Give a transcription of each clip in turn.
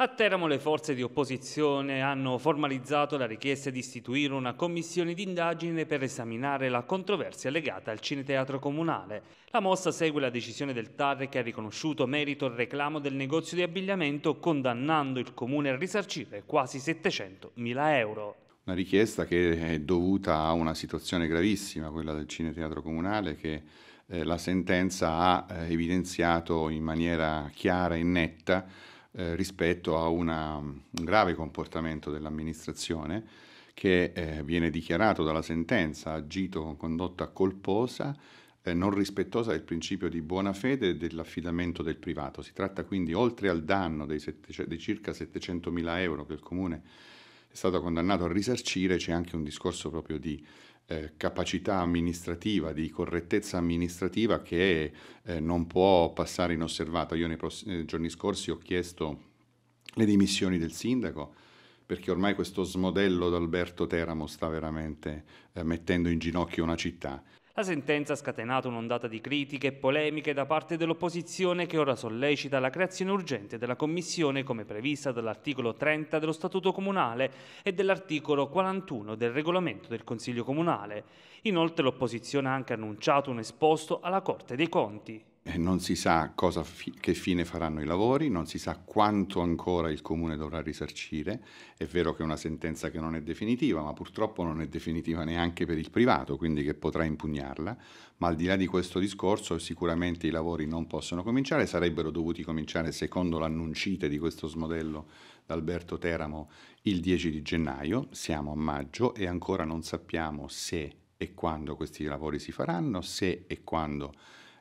A Teramo le forze di opposizione hanno formalizzato la richiesta di istituire una commissione d'indagine per esaminare la controversia legata al cineteatro comunale. La mossa segue la decisione del TAR che ha riconosciuto merito al reclamo del negozio di abbigliamento condannando il comune a risarcire quasi 700.000 euro. Una richiesta che è dovuta a una situazione gravissima, quella del cineteatro comunale, che eh, la sentenza ha eh, evidenziato in maniera chiara e netta eh, rispetto a una, un grave comportamento dell'amministrazione che eh, viene dichiarato dalla sentenza agito con condotta colposa, eh, non rispettosa del principio di buona fede e dell'affidamento del privato. Si tratta quindi, oltre al danno dei, sette, dei circa 700.000 euro che il Comune è stato condannato a risarcire, c'è anche un discorso proprio di eh, capacità amministrativa, di correttezza amministrativa che eh, non può passare inosservata. Io nei, pross- nei giorni scorsi ho chiesto le dimissioni del sindaco, perché ormai questo smodello d'Alberto Teramo sta veramente eh, mettendo in ginocchio una città. La sentenza ha scatenato un'ondata di critiche e polemiche da parte dell'opposizione che ora sollecita la creazione urgente della commissione come prevista dall'articolo 30 dello Statuto Comunale e dell'articolo 41 del regolamento del Consiglio Comunale. Inoltre l'opposizione ha anche annunciato un esposto alla Corte dei Conti. Eh, non si sa fi- che fine faranno i lavori, non si sa quanto ancora il comune dovrà risarcire. È vero che è una sentenza che non è definitiva, ma purtroppo non è definitiva neanche per il privato, quindi che potrà impugnarla. Ma al di là di questo discorso, sicuramente i lavori non possono cominciare, sarebbero dovuti cominciare secondo l'annuncite di questo smodello da Alberto Teramo il 10 di gennaio. Siamo a maggio e ancora non sappiamo se e quando questi lavori si faranno, se e quando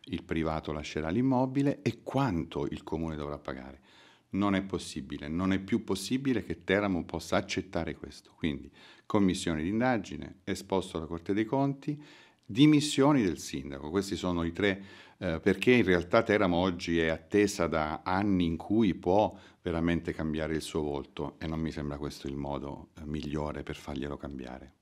il privato lascerà l'immobile e quanto il comune dovrà pagare. Non è possibile, non è più possibile che Teramo possa accettare questo. Quindi commissione d'indagine, esposto alla Corte dei Conti, dimissioni del sindaco. Questi sono i tre, eh, perché in realtà Teramo oggi è attesa da anni in cui può veramente cambiare il suo volto e non mi sembra questo il modo eh, migliore per farglielo cambiare.